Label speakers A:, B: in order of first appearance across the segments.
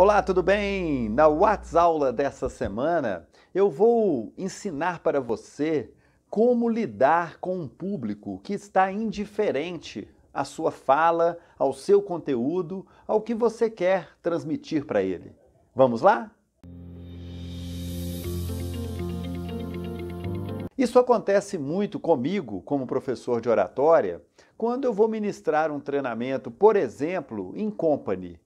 A: Olá, tudo bem? Na WhatsApp Aula dessa semana, eu vou ensinar para você como lidar com um público que está indiferente à sua fala, ao seu conteúdo, ao que você quer transmitir para ele. Vamos lá? Isso acontece muito comigo, como professor de oratória, quando eu vou ministrar um treinamento, por exemplo, em company,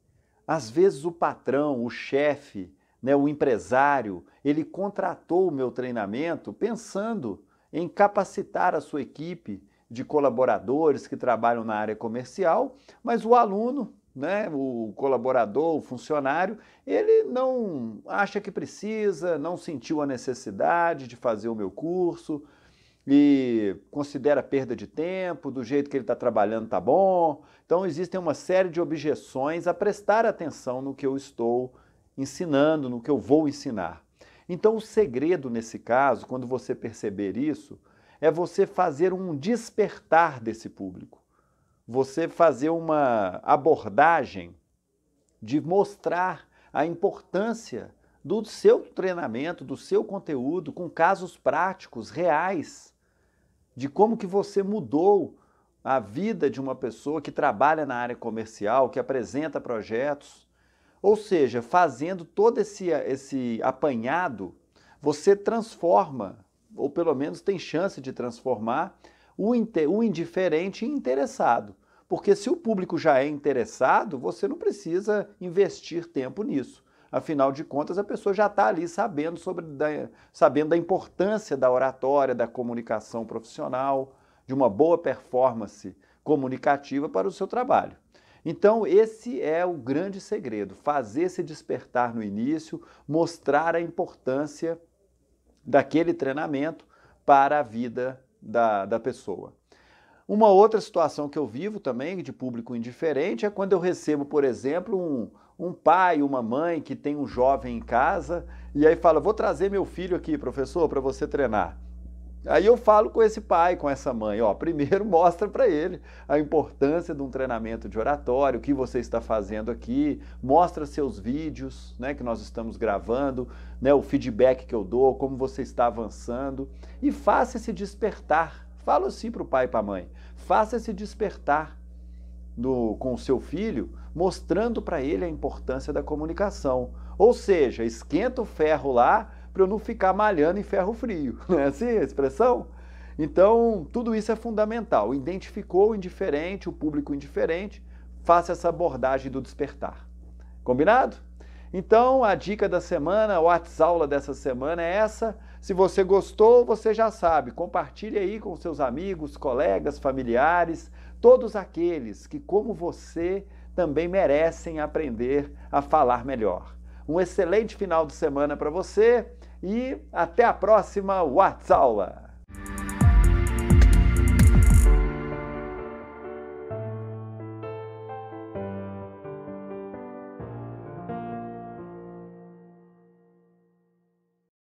A: às vezes o patrão, o chefe, né, o empresário, ele contratou o meu treinamento pensando em capacitar a sua equipe de colaboradores que trabalham na área comercial, mas o aluno, né, o colaborador, o funcionário, ele não acha que precisa, não sentiu a necessidade de fazer o meu curso, e considera perda de tempo, do jeito que ele está trabalhando tá bom. Então existem uma série de objeções a prestar atenção no que eu estou ensinando, no que eu vou ensinar. Então o segredo nesse caso, quando você perceber isso, é você fazer um despertar desse público. Você fazer uma abordagem de mostrar a importância do seu treinamento, do seu conteúdo, com casos práticos, reais de como que você mudou a vida de uma pessoa que trabalha na área comercial, que apresenta projetos. Ou seja, fazendo todo esse, esse apanhado, você transforma, ou pelo menos tem chance de transformar, o, o indiferente em interessado. Porque se o público já é interessado, você não precisa investir tempo nisso. Afinal de contas, a pessoa já está ali sabendo, sobre, da, sabendo da importância da oratória, da comunicação profissional, de uma boa performance comunicativa para o seu trabalho. Então, esse é o grande segredo: fazer se despertar no início, mostrar a importância daquele treinamento para a vida da, da pessoa. Uma outra situação que eu vivo também, de público indiferente, é quando eu recebo, por exemplo, um, um pai, uma mãe que tem um jovem em casa e aí fala: Vou trazer meu filho aqui, professor, para você treinar. Aí eu falo com esse pai, com essa mãe, ó, primeiro mostra para ele a importância de um treinamento de oratório, o que você está fazendo aqui, mostra seus vídeos, né, que nós estamos gravando, né, o feedback que eu dou, como você está avançando e faça esse despertar Fala assim para o pai e para a mãe. Faça esse despertar do, com o seu filho, mostrando para ele a importância da comunicação. Ou seja, esquenta o ferro lá para eu não ficar malhando em ferro frio. Não é assim a expressão? Então, tudo isso é fundamental. Identificou o indiferente, o público indiferente, faça essa abordagem do despertar. Combinado? Então, a dica da semana, a WhatsApp dessa semana é essa. Se você gostou, você já sabe, compartilhe aí com seus amigos, colegas, familiares, todos aqueles que, como você, também merecem aprender a falar melhor. Um excelente final de semana para você e até a próxima WhatsApp!